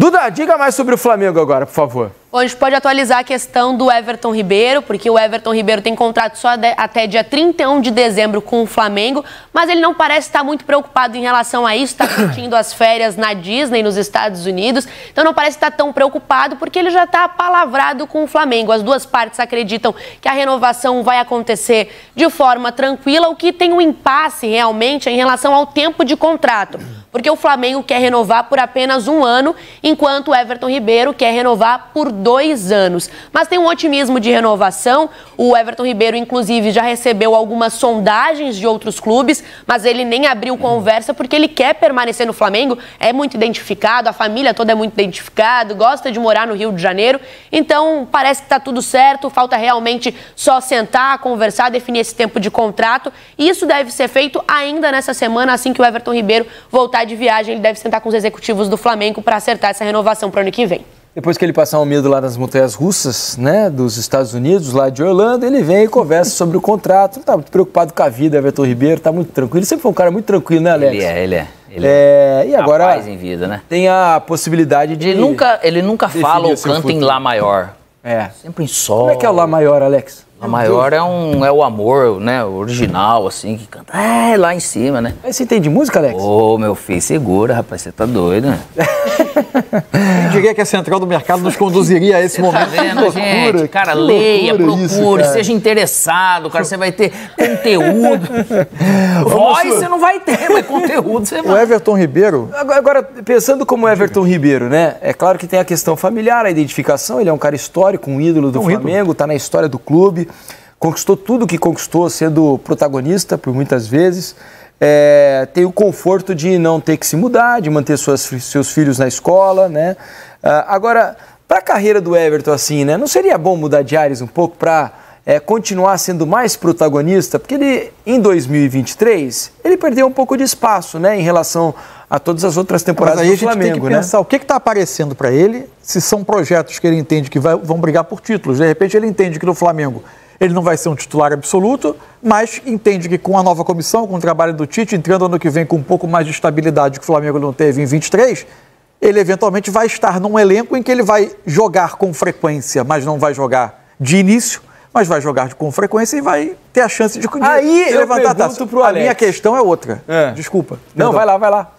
Duda, diga mais sobre o Flamengo agora, por favor. Hoje pode atualizar a questão do Everton Ribeiro, porque o Everton Ribeiro tem contrato só até dia 31 de dezembro com o Flamengo, mas ele não parece estar muito preocupado em relação a isso, está curtindo as férias na Disney, nos Estados Unidos, então não parece estar tão preocupado, porque ele já está palavrado com o Flamengo. As duas partes acreditam que a renovação vai acontecer de forma tranquila, o que tem um impasse realmente em relação ao tempo de contrato porque o Flamengo quer renovar por apenas um ano, enquanto o Everton Ribeiro quer renovar por dois anos. Mas tem um otimismo de renovação. O Everton Ribeiro, inclusive, já recebeu algumas sondagens de outros clubes, mas ele nem abriu conversa porque ele quer permanecer no Flamengo. É muito identificado, a família toda é muito identificada, gosta de morar no Rio de Janeiro. Então, parece que está tudo certo. Falta realmente só sentar, conversar, definir esse tempo de contrato. isso deve ser feito ainda nessa semana, assim que o Everton Ribeiro voltar de viagem. Ele deve sentar com os executivos do Flamengo para acertar essa renovação para o ano que vem. Depois que ele passar um medo lá nas montanhas russas, né, dos Estados Unidos, lá de Orlando, ele vem e conversa sobre o contrato. Não tá muito preocupado com a vida, Everton Ribeiro, tá muito tranquilo. Ele sempre foi um cara muito tranquilo, né, Alex? Ele é, ele é. Ele é, é. e agora em vida, né? tem a possibilidade de. Ele nunca, ele nunca fala ou canta futuro. em Lá maior. É. Sempre em Sol. Como é que é o Lá maior, Alex? lá maior é, um, é o amor, né? O original, assim, que canta. É, lá em cima, né? Mas você entende música, Alex? Ô, meu filho, segura, rapaz, você tá doido, né? Quem diria que a central do mercado nos conduziria a esse você tá momento? vendo, loucura, gente? Cara, leia, procure, isso, cara. seja interessado, cara, você vai ter conteúdo. Voz você não vai ter, mas conteúdo você vai. O Everton Ribeiro. Agora, pensando como Everton Ribeiro, né? É claro que tem a questão familiar, a identificação, ele é um cara histórico, um ídolo do é um Flamengo, está na história do clube, conquistou tudo que conquistou, sendo protagonista por muitas vezes é, tem o conforto de não ter que se mudar, de manter suas, seus filhos na escola, né? Ah, agora, para a carreira do Everton, assim, né? Não seria bom mudar de áreas um pouco para é, continuar sendo mais protagonista? Porque ele, em 2023, ele perdeu um pouco de espaço, né? Em relação a todas as outras temporadas do Flamengo, tem que né? pensar o que está aparecendo para ele, se são projetos que ele entende que vai, vão brigar por títulos. De repente, ele entende que no Flamengo ele não vai ser um titular absoluto, mas entende que com a nova comissão, com o trabalho do Tite, entrando ano que vem com um pouco mais de estabilidade que o Flamengo não teve em 23, ele eventualmente vai estar num elenco em que ele vai jogar com frequência, mas não vai jogar de início, mas vai jogar com frequência e vai ter a chance de, Aí de levantar a taça. A minha questão é outra. É. Desculpa. Não, perdão. vai lá, vai lá.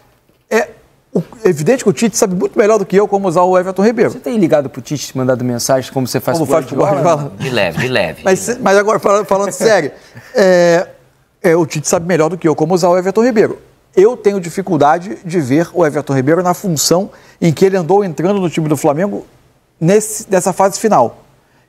O, evidente é que o Tite sabe muito melhor do que eu como usar o Everton Ribeiro. Você tem ligado pro Tite, mandado mensagem como você faz como faz o Guardiola? De leve, de leve. Mas, de leve. mas agora, falando, falando sério, é, é, o Tite sabe melhor do que eu como usar o Everton Ribeiro. Eu tenho dificuldade de ver o Everton Ribeiro na função em que ele andou entrando no time do Flamengo nesse, nessa fase final.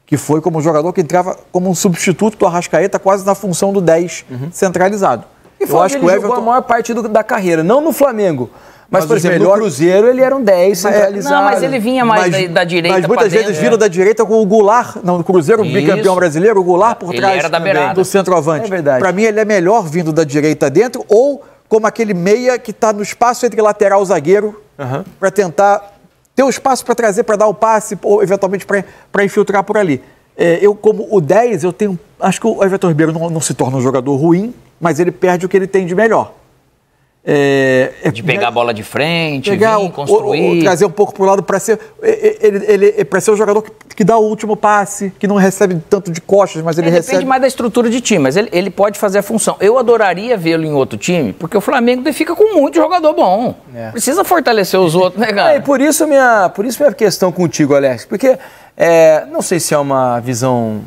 Que foi como jogador que entrava como um substituto do Arrascaeta, quase na função do 10 uhum. centralizado. E eu acho que ele o Everton... jogou a maior parte do, da carreira, não no Flamengo, mas, mas por exemplo, melhor... no Cruzeiro ele era um 10 é, centralizado. Não, mas ele vinha mais mas, da, da, direita. Mas muitas vezes viram é. da direita com o Goulart, não, no Cruzeiro, Isso. bicampeão brasileiro, o Goulart por ele trás do centroavante. É verdade. Para mim, ele é melhor vindo da direita dentro ou como aquele meia que está no espaço entre lateral e zagueiro uhum. para tentar ter o um espaço para trazer, para dar o passe ou eventualmente para infiltrar por ali. É, eu, como o 10, eu tenho. Acho que o Everton Ribeiro não, não se torna um jogador ruim, mas ele perde o que ele tem de melhor é, é, de pegar né, a bola de frente, pegar, vir, construir. Ou, ou, trazer um pouco para o lado para ser. É, é, ele, ele, é para ser o jogador que, que, dá o último passe, que não recebe tanto de costas, mas ele recebe. Depende mais da estrutura de time, mas ele, ele pode fazer a função. Eu adoraria vê-lo em outro time, porque o Flamengo fica com muito jogador bom. Precisa fortalecer os outros, né, cara? É, por isso minha, por isso minha questão contigo, Alex, porque não sei se é uma visão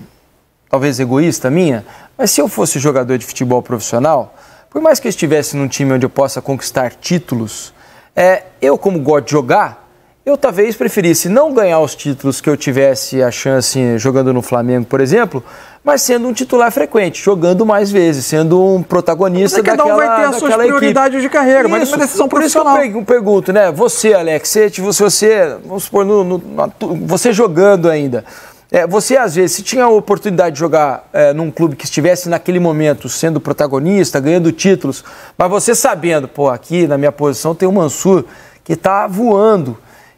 talvez egoísta minha, mas se eu fosse jogador de futebol profissional por mais que eu estivesse num time onde eu possa conquistar títulos, é, eu, como gosto de jogar, eu talvez preferisse não ganhar os títulos que eu tivesse a chance jogando no Flamengo, por exemplo, mas sendo um titular frequente, jogando mais vezes, sendo um protagonista cada daquela é Cada um vai ter as suas prioridades equipe. de carreira, isso, mas é uma decisão por profissional. Por isso eu pergunto, né? Você, Alex, se você, vamos supor, no, no, você jogando ainda, é, você, às vezes, se tinha a oportunidade de jogar é, num clube que estivesse naquele momento sendo protagonista, ganhando títulos, mas você sabendo, pô, aqui na minha posição tem o Mansur que está voando.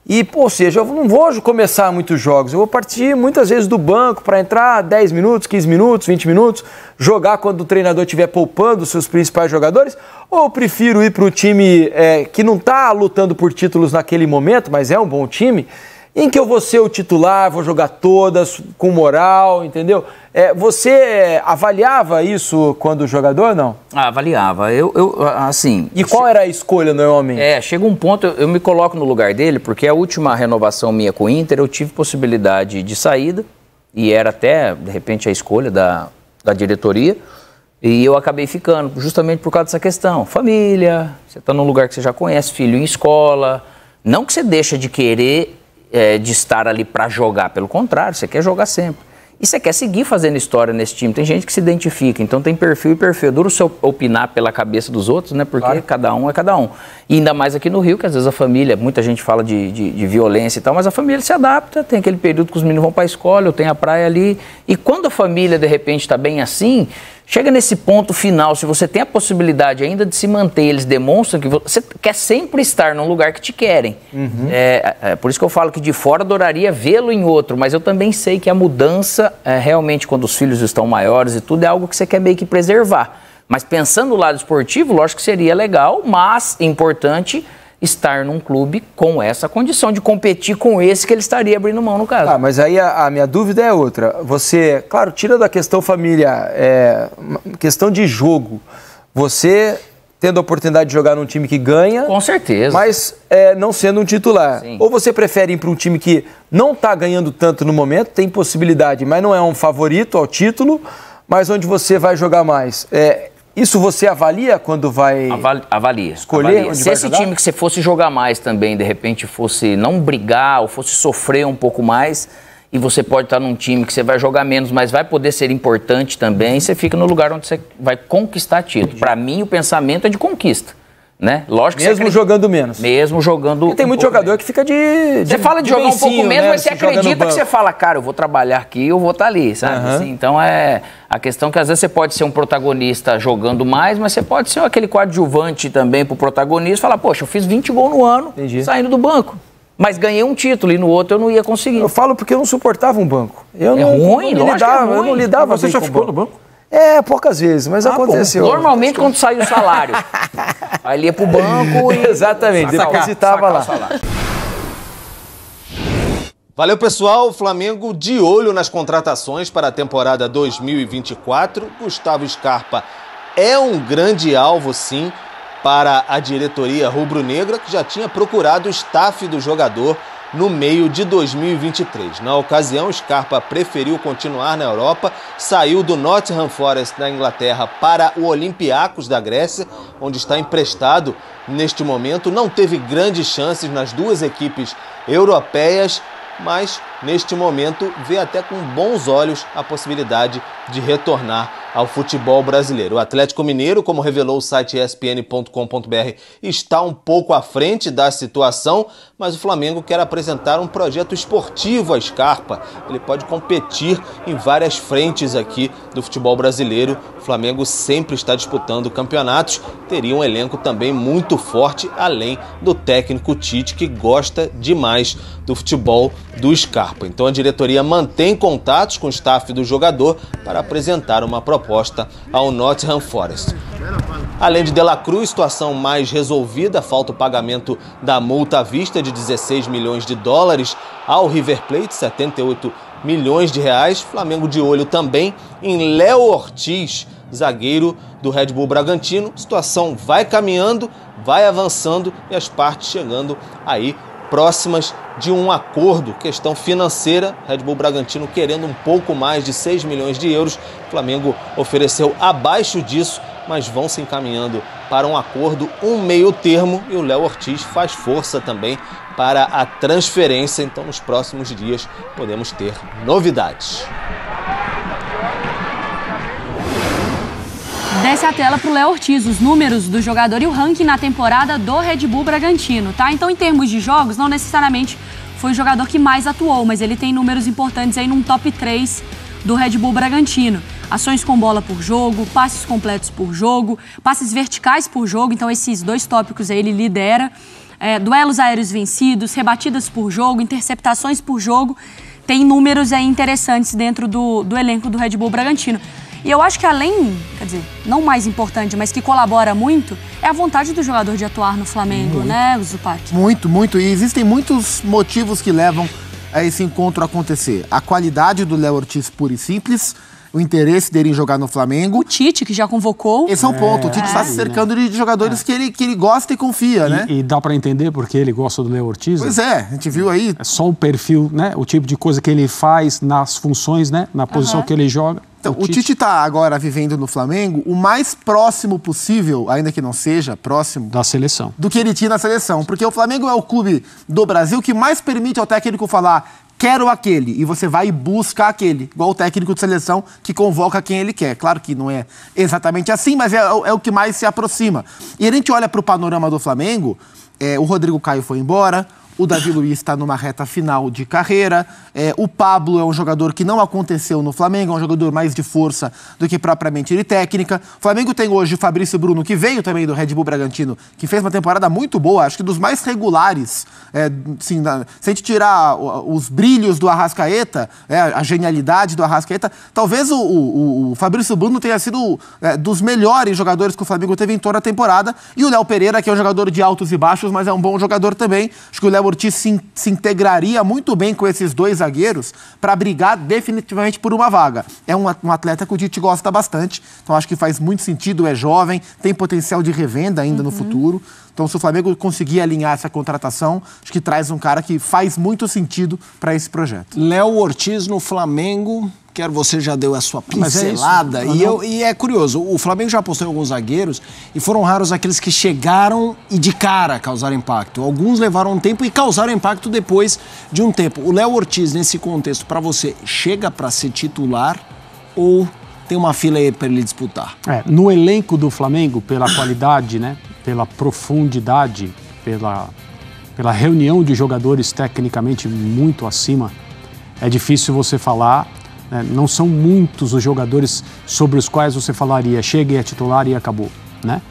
E, pô, ou seja, eu não vou começar muitos jogos, eu vou partir muitas vezes do banco para entrar 10 minutos, 15 minutos, 20 minutos, jogar quando o treinador estiver poupando os seus principais jogadores, ou eu prefiro ir para o time é, que não está lutando por títulos naquele momento, mas é um bom time em que eu vou ser o titular, vou jogar todas com moral, entendeu? É, você avaliava isso quando jogador, não? Ah, avaliava. Eu, eu ah, assim. E qual era a escolha normalmente? É, chega um ponto, eu, eu me coloco no lugar dele, porque a última renovação minha com o Inter, eu tive possibilidade de saída, e era até, de repente, a escolha da, da diretoria. E eu acabei ficando, justamente por causa dessa questão. Família, você está num lugar que você já conhece, filho em escola. Não que você deixa de querer é, de estar ali para jogar. Pelo contrário, você quer jogar sempre. E você quer seguir fazendo história nesse time. Tem gente que se identifica, então tem perfil e perfil. É duro você opinar pela cabeça dos outros, né? Porque claro. cada um é cada um. E ainda mais aqui no Rio, que às vezes a família, muita gente fala de, de, de violência e tal, mas a família se adapta, tem aquele período que os meninos vão para a escola, ou tem a praia ali. E quando a família, de repente, está bem assim, Chega nesse ponto final, se você tem a possibilidade ainda de se manter, eles demonstram que você quer sempre estar num lugar que te querem. Uhum. É, é, é, por isso que eu falo que de fora adoraria vê-lo em outro, mas eu também sei que a mudança, é, realmente, quando os filhos estão maiores e tudo, é algo que você quer meio que preservar. Mas pensando no lado esportivo, lógico que seria legal, mas importante estar num clube com essa condição de competir com esse que ele estaria abrindo mão no caso. Ah, mas aí a, a minha dúvida é outra. Você, claro, tira da questão família, é, questão de jogo. Você tendo a oportunidade de jogar num time que ganha. Com certeza. Mas é, não sendo um titular. Sim. Ou você prefere ir para um time que não está ganhando tanto no momento, tem possibilidade, mas não é um favorito ao título, mas onde você vai jogar mais. É, isso você avalia quando vai Aval, avalia, escolher? Avalia. Se esse jogar? time que você fosse jogar mais também, de repente fosse não brigar ou fosse sofrer um pouco mais, e você pode estar num time que você vai jogar menos, mas vai poder ser importante também, você fica no lugar onde você vai conquistar título. Para mim, o pensamento é de conquista. Né? Lógico mesmo jogando menos. Mesmo jogando. E tem um muito jogador menos. que fica de, de, Você fala de, de jogar um pouco menos, né? mas você acredita que você fala, cara, eu vou trabalhar aqui, eu vou estar tá ali, sabe? Uhum. Assim, então é a questão é que às vezes você pode ser um protagonista jogando mais, mas você pode ser aquele coadjuvante também pro protagonista e falar, poxa, eu fiz 20 gols no ano Entendi. saindo do banco. Mas ganhei um título e no outro eu não ia conseguir. Eu falo porque eu não suportava um banco. Eu é não, ruim, não é lidava, é ruim. Eu não lidava. você já ficou banco. no banco? É, poucas vezes, mas ah, aconteceu. Bom. Normalmente quando sai o salário. aí ia pro banco e. Exatamente, saca, depositava lá. Valeu, pessoal. Flamengo de olho nas contratações para a temporada 2024. Gustavo Scarpa é um grande alvo, sim, para a diretoria rubro-negra, que já tinha procurado o staff do jogador no meio de 2023. Na ocasião, Scarpa preferiu continuar na Europa, saiu do Nottingham Forest da Inglaterra para o Olympiacos da Grécia, onde está emprestado neste momento. Não teve grandes chances nas duas equipes europeias, mas neste momento vê até com bons olhos a possibilidade de retornar ao futebol brasileiro. O Atlético Mineiro, como revelou o site espn.com.br, está um pouco à frente da situação, mas o Flamengo quer apresentar um projeto esportivo à Scarpa. Ele pode competir em várias frentes aqui do futebol brasileiro. O Flamengo sempre está disputando campeonatos, teria um elenco também muito forte, além do técnico Tite, que gosta demais do futebol do Scarpa. Então a diretoria mantém contatos com o staff do jogador para apresentar uma proposta ao Nottingham Forest. Além de Dela Cruz, situação mais resolvida, falta o pagamento da multa à vista de 16 milhões de dólares ao River Plate, 78 milhões de reais. Flamengo de olho também em Léo Ortiz, zagueiro do Red Bull Bragantino. Situação vai caminhando, vai avançando e as partes chegando aí próximas de um acordo, questão financeira, Red Bull Bragantino querendo um pouco mais de 6 milhões de euros, o Flamengo ofereceu abaixo disso, mas vão se encaminhando para um acordo, um meio termo, e o Léo Ortiz faz força também para a transferência, então nos próximos dias podemos ter novidades. Desce a tela para o Léo Ortiz, os números do jogador e o ranking na temporada do Red Bull Bragantino, tá? Então, em termos de jogos, não necessariamente foi o jogador que mais atuou, mas ele tem números importantes aí num top 3 do Red Bull Bragantino. Ações com bola por jogo, passes completos por jogo, passes verticais por jogo, então esses dois tópicos aí ele lidera. É, duelos aéreos vencidos, rebatidas por jogo, interceptações por jogo. Tem números aí interessantes dentro do, do elenco do Red Bull Bragantino. E eu acho que além, quer dizer, não mais importante, mas que colabora muito, é a vontade do jogador de atuar no Flamengo, muito. né, Zupac? Muito, muito. E existem muitos motivos que levam a esse encontro acontecer. A qualidade do Léo Ortiz pura e simples, o interesse dele em jogar no Flamengo. O Tite, que já convocou. Esse é um ponto. O é. Tite é. está se cercando de jogadores é. que, ele, que ele gosta e confia, e, né? E dá para entender porque ele gosta do Léo Ortiz. Pois é, a gente viu aí. É só o perfil, né? O tipo de coisa que ele faz nas funções, né? Na posição uhum. que ele joga. Então, o Tite está agora vivendo no Flamengo o mais próximo possível, ainda que não seja próximo. Da seleção. Do que ele tinha na seleção. Porque o Flamengo é o clube do Brasil que mais permite ao técnico falar: quero aquele. E você vai e busca aquele. Igual o técnico de seleção que convoca quem ele quer. Claro que não é exatamente assim, mas é, é o que mais se aproxima. E a gente olha para o panorama do Flamengo: é, o Rodrigo Caio foi embora, o Davi Luiz está numa reta final de carreira. É, o Pablo é um jogador que não aconteceu no Flamengo, é um jogador mais de força do que propriamente de técnica. O Flamengo tem hoje o Fabrício Bruno, que veio também do Red Bull Bragantino, que fez uma temporada muito boa, acho que dos mais regulares. É, na, se a gente tirar os brilhos do Arrascaeta, é, a genialidade do Arrascaeta, talvez o, o, o Fabrício Bruno tenha sido é, dos melhores jogadores que o Flamengo teve em toda a temporada. E o Léo Pereira, que é um jogador de altos e baixos, mas é um bom jogador também. Acho que o Léo Ortiz se, se integraria muito bem com esses dois zagueiros para brigar definitivamente por uma vaga. É um, um atleta que o Tite gosta bastante, então acho que faz muito sentido, é jovem, tem potencial de revenda ainda uhum. no futuro. Então, se o Flamengo conseguir alinhar essa contratação, acho que traz um cara que faz muito sentido para esse projeto. Léo Ortiz no Flamengo, Quero você já deu a sua é pincelada. É e, eu, e é curioso, o Flamengo já apostou em alguns zagueiros e foram raros aqueles que chegaram e de cara causaram impacto. Alguns levaram um tempo e causaram impacto depois de um tempo. O Léo Ortiz, nesse contexto, para você, chega para ser titular ou tem uma fila aí para ele disputar? É, no elenco do Flamengo, pela qualidade, né, pela profundidade, pela, pela reunião de jogadores tecnicamente muito acima, é difícil você falar né? Não são muitos os jogadores sobre os quais você falaria, e a é titular e acabou, né?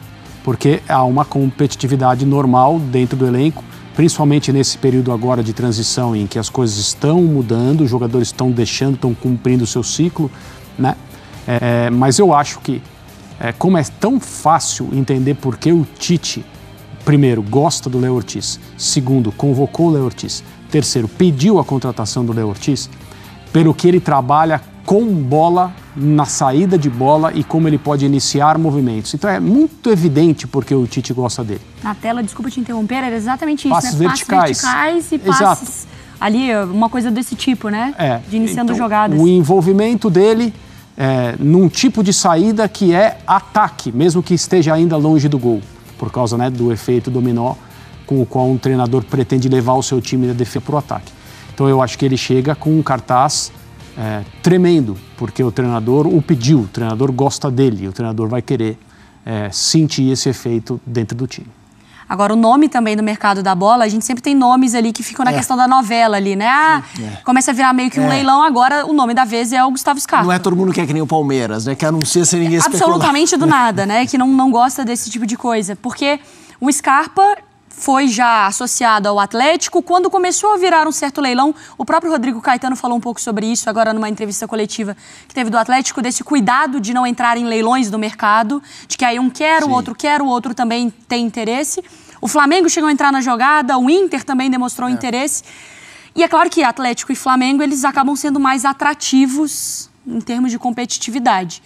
Porque há uma competitividade normal dentro do elenco, principalmente nesse período agora de transição em que as coisas estão mudando, os jogadores estão deixando, estão cumprindo o seu ciclo, né? É, é mas eu acho que, é, como é tão fácil entender por que o Tite, primeiro, gosta do Leortiz, Ortiz, segundo, convocou o Léo Ortiz, terceiro, pediu a contratação do Leortiz. Ortiz, pelo que ele trabalha com bola na saída de bola e como ele pode iniciar movimentos. Então é muito evidente porque o Tite gosta dele. Na tela, desculpa te interromper, era exatamente isso, passes né? Verticais. Passes verticais e passes Exato. ali, uma coisa desse tipo, né? É. De iniciando então, jogadas. O envolvimento dele é, num tipo de saída que é ataque, mesmo que esteja ainda longe do gol, por causa né, do efeito dominó com o qual um treinador pretende levar o seu time da defesa para o ataque. Então eu acho que ele chega com um cartaz é, tremendo, porque o treinador o pediu, o treinador gosta dele, o treinador vai querer é, sentir esse efeito dentro do time. Agora, o nome também do mercado da bola, a gente sempre tem nomes ali que ficam na é. questão da novela ali, né? Ah, é. começa a virar meio que um é. leilão, agora o nome da vez é o Gustavo Scarpa. Não é todo mundo que é que nem o Palmeiras, né? Que anuncia sem ninguém Absolutamente especular. Absolutamente do nada, né? Que não, não gosta desse tipo de coisa. Porque o Scarpa foi já associado ao Atlético. Quando começou a virar um certo leilão, o próprio Rodrigo Caetano falou um pouco sobre isso agora numa entrevista coletiva que teve do Atlético, desse cuidado de não entrar em leilões do mercado, de que aí um quer, Sim. o outro quer, o outro também tem interesse. O Flamengo chegou a entrar na jogada, o Inter também demonstrou é. interesse. E é claro que Atlético e Flamengo, eles acabam sendo mais atrativos em termos de competitividade.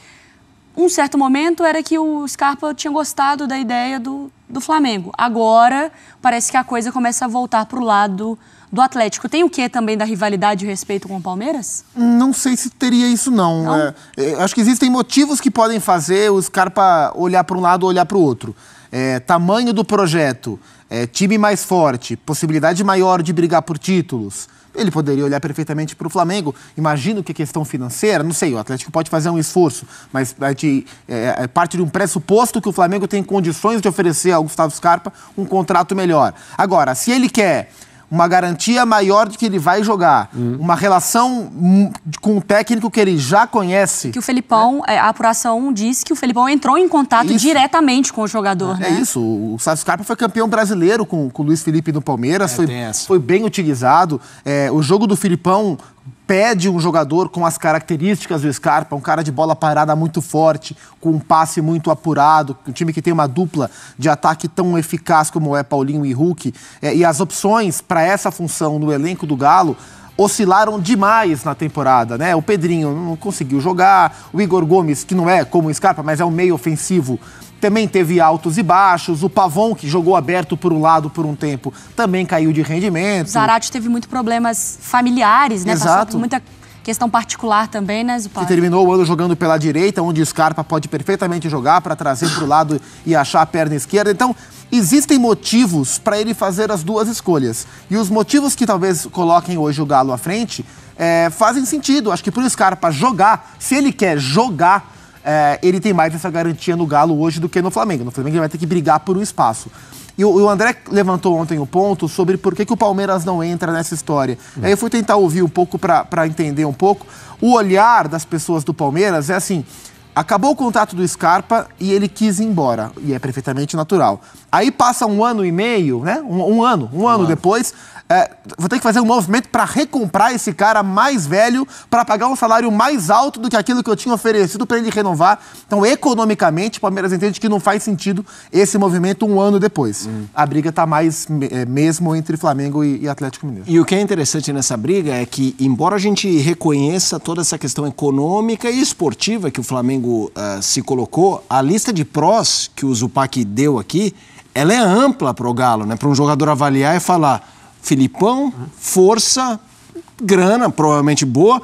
Um certo momento era que o Scarpa tinha gostado da ideia do do Flamengo. Agora parece que a coisa começa a voltar para o lado do Atlético. Tem o que também da rivalidade e respeito com o Palmeiras? Não sei se teria isso, não. não? É, é acho que existem motivos que podem fazer os caras olhar para um lado ou olhar para o outro. É, tamanho do projeto, é, time mais forte, possibilidade maior de brigar por títulos. Ele poderia olhar perfeitamente para o Flamengo. Imagino que questão financeira, não sei, o Atlético pode fazer um esforço, mas é, de, é, é parte de um pressuposto que o Flamengo tem condições de oferecer ao Gustavo Scarpa um contrato melhor. Agora, se ele quer uma garantia maior de que ele vai jogar, hum. uma relação hum, com o técnico que ele já conhece. Que o Felipão, né? é. a apuração diz que o Felipão entrou em contato diretamente com o jogador, é, né? É isso, o Sávio Scarpa foi campeão brasileiro com, com o Luiz Felipe no Palmeiras, é, foi, foi, bem utilizado. É, o jogo do Filipão pede um jogador com as características do Scarpa, um cara de bola parada muito forte, com um passe muito apurado, um time que tem uma dupla de ataque tão eficaz como é Paulinho e Hulk, é, e as opções para essa função no elenco do Galo oscilaram demais na temporada, né? O Pedrinho não conseguiu jogar, o Igor Gomes, que não é como o Scarpa, mas é um meio ofensivo também teve altos e baixos. O Pavon, que jogou aberto por um lado por um tempo, também caiu de rendimento. O Zarate teve muitos problemas familiares, né? Exato. Passou por muita questão particular também, né, Zupar? Que terminou o ano jogando pela direita, onde o Scarpa pode perfeitamente jogar para trazer para o lado e achar a perna esquerda. Então, existem motivos para ele fazer as duas escolhas. E os motivos que talvez coloquem hoje o Galo à frente é, fazem sentido. Acho que para o Scarpa jogar, se ele quer jogar é, ele tem mais essa garantia no Galo hoje do que no Flamengo. No Flamengo ele vai ter que brigar por um espaço. E o, André levantou ontem o ponto sobre por que, que o Palmeiras não entra nessa história. Hum. Aí eu fui tentar ouvir um pouco para entender um pouco. O olhar das pessoas do Palmeiras é assim: acabou o contrato do Scarpa e ele quis ir embora. E é perfeitamente natural. Aí passa um ano e meio, né? Um, um ano, um, um ano, ano depois, é, vou ter que fazer um movimento para recomprar esse cara mais velho para pagar um salário mais alto do que aquilo que eu tinha oferecido para ele renovar. Então, economicamente, o Palmeiras entende que não faz sentido esse movimento um ano depois. Hum. A briga está mais é, mesmo entre Flamengo e, e Atlético Mineiro. E o que é interessante nessa briga é que, embora a gente reconheça toda essa questão econômica e esportiva que o Flamengo uh, se colocou, a lista de prós que o Zupac deu aqui, ela é ampla para o Galo, né? Para um jogador avaliar e falar Filipão, força, grana, provavelmente boa.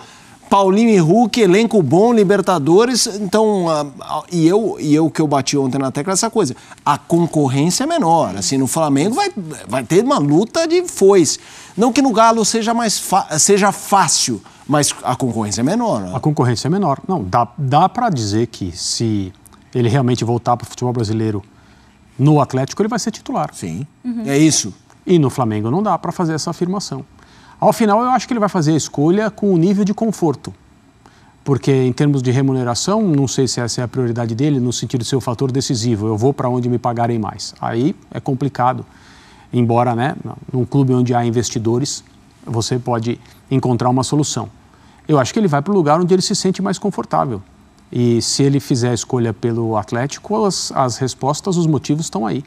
Paulinho e Hulk, elenco bom, Libertadores. Então, e eu e eu que eu bati ontem na tecla essa coisa. A concorrência é menor. Assim, no Flamengo vai, vai ter uma luta de foice. Não que no Galo seja mais seja fácil, mas a concorrência é menor. Né? A concorrência é menor. Não, dá, dá para dizer que se ele realmente voltar para o futebol brasileiro no Atlético, ele vai ser titular. Sim. Uhum. É isso. E no Flamengo não dá para fazer essa afirmação. Ao final, eu acho que ele vai fazer a escolha com o nível de conforto. Porque, em termos de remuneração, não sei se essa é a prioridade dele, no sentido de ser o fator decisivo. Eu vou para onde me pagarem mais. Aí é complicado. Embora, né, num clube onde há investidores, você pode encontrar uma solução. Eu acho que ele vai para o lugar onde ele se sente mais confortável. E se ele fizer a escolha pelo Atlético, as, as respostas, os motivos estão aí.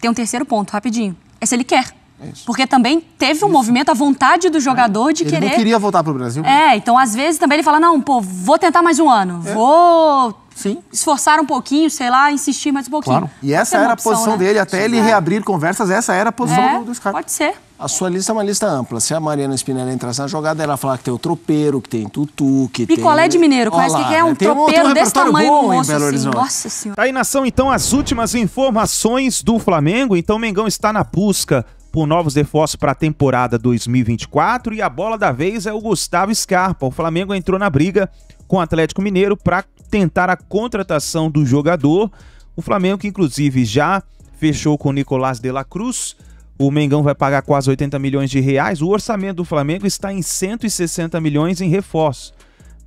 Tem um terceiro ponto, rapidinho é se ele quer. Porque também teve um Isso. movimento, a vontade do é. jogador é. de ele querer. Ele queria voltar para o Brasil. É, então às vezes também ele fala: não, pô, vou tentar mais um ano, é. vou Sim. esforçar um pouquinho, sei lá, insistir mais um pouquinho. Claro. E essa era opção, a posição né? dele, até Sim, ele é. reabrir conversas, essa era a posição é, do, do Scarpa. Pode ser. A sua lista é uma lista ampla. Se a Mariana Spinelli entrasse na jogada, ela falar que tem o tropeiro, que tem tutu, que Picolé tem... de mineiro, conhece que é né? um tropeiro um desse tamanho bom no em Belo Horizonte. Assim. Nossa senhora. Tá aí, nação, então, as últimas informações do Flamengo. Então, Mengão está na busca por novos reforços para a temporada 2024 e a bola da vez é o Gustavo Scarpa. O Flamengo entrou na briga com o Atlético Mineiro para tentar a contratação do jogador. O Flamengo que inclusive já fechou com o Nicolás de la Cruz. O Mengão vai pagar quase 80 milhões de reais. O orçamento do Flamengo está em 160 milhões em reforço.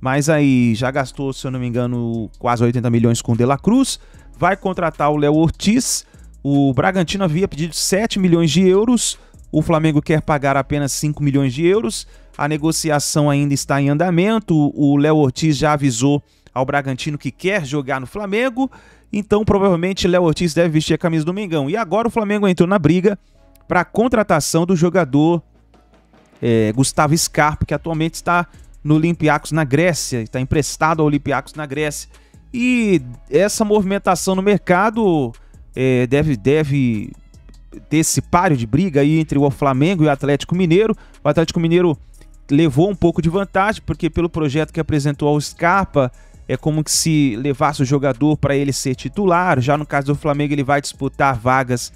Mas aí já gastou, se eu não me engano, quase 80 milhões com o De La Cruz. Vai contratar o Léo Ortiz. O Bragantino havia pedido 7 milhões de euros, o Flamengo quer pagar apenas 5 milhões de euros. A negociação ainda está em andamento. O Léo Ortiz já avisou ao Bragantino que quer jogar no Flamengo, então provavelmente Léo Ortiz deve vestir a camisa do Mengão. E agora o Flamengo entrou na briga para a contratação do jogador é, Gustavo Scarpa, que atualmente está no Olympiacos na Grécia, está emprestado ao Olympiacos na Grécia. E essa movimentação no mercado é, deve, deve ter esse páreo de briga aí entre o Flamengo e o Atlético Mineiro. O Atlético Mineiro levou um pouco de vantagem, porque pelo projeto que apresentou ao Scarpa, é como que se levasse o jogador para ele ser titular. Já no caso do Flamengo, ele vai disputar vagas,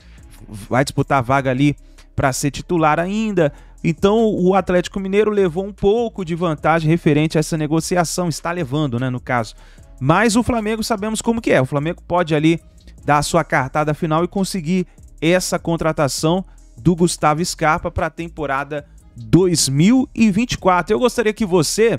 vai disputar vaga ali para ser titular ainda. Então, o Atlético Mineiro levou um pouco de vantagem referente a essa negociação, está levando, né, no caso. Mas o Flamengo sabemos como que é. O Flamengo pode ali dar a sua cartada final e conseguir essa contratação do Gustavo Scarpa para a temporada 2024. Eu gostaria que você,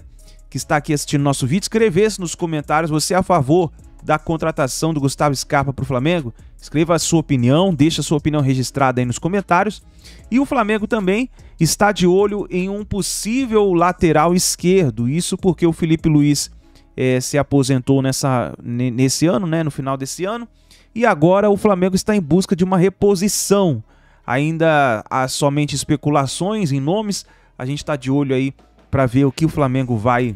que está aqui assistindo nosso vídeo, escrevesse nos comentários você é a favor da contratação do Gustavo Scarpa para o Flamengo. Escreva a sua opinião, deixe a sua opinião registrada aí nos comentários. E o Flamengo também está de olho em um possível lateral esquerdo, isso porque o Felipe Luiz é, se aposentou nessa, nesse ano, né, no final desse ano. E agora o Flamengo está em busca de uma reposição. Ainda há somente especulações em nomes. A gente está de olho aí para ver o que o Flamengo vai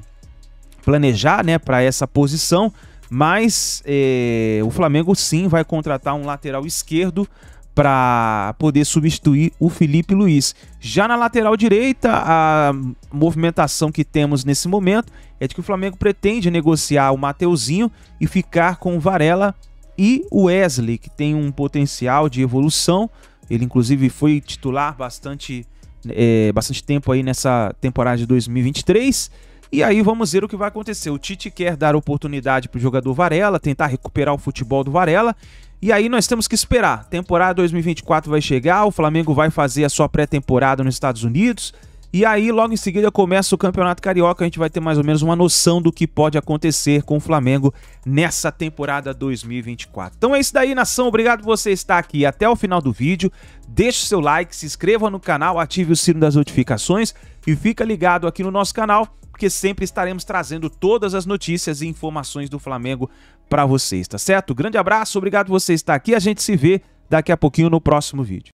planejar né, para essa posição. Mas é, o Flamengo sim vai contratar um lateral esquerdo para poder substituir o Felipe Luiz. Já na lateral direita, a movimentação que temos nesse momento é de que o Flamengo pretende negociar o Mateuzinho e ficar com o Varela e o Wesley, que tem um potencial de evolução. Ele inclusive foi titular bastante é, bastante tempo aí nessa temporada de 2023. E aí vamos ver o que vai acontecer. O Tite quer dar oportunidade para o jogador Varela, tentar recuperar o futebol do Varela e aí nós temos que esperar. Temporada 2024 vai chegar, o Flamengo vai fazer a sua pré-temporada nos Estados Unidos. E aí, logo em seguida, começa o Campeonato Carioca. A gente vai ter mais ou menos uma noção do que pode acontecer com o Flamengo nessa temporada 2024. Então é isso daí, nação. Obrigado por você estar aqui até o final do vídeo. Deixe o seu like, se inscreva no canal, ative o sino das notificações e fica ligado aqui no nosso canal porque sempre estaremos trazendo todas as notícias e informações do Flamengo para vocês, tá certo? Grande abraço, obrigado por você estar aqui. A gente se vê daqui a pouquinho no próximo vídeo.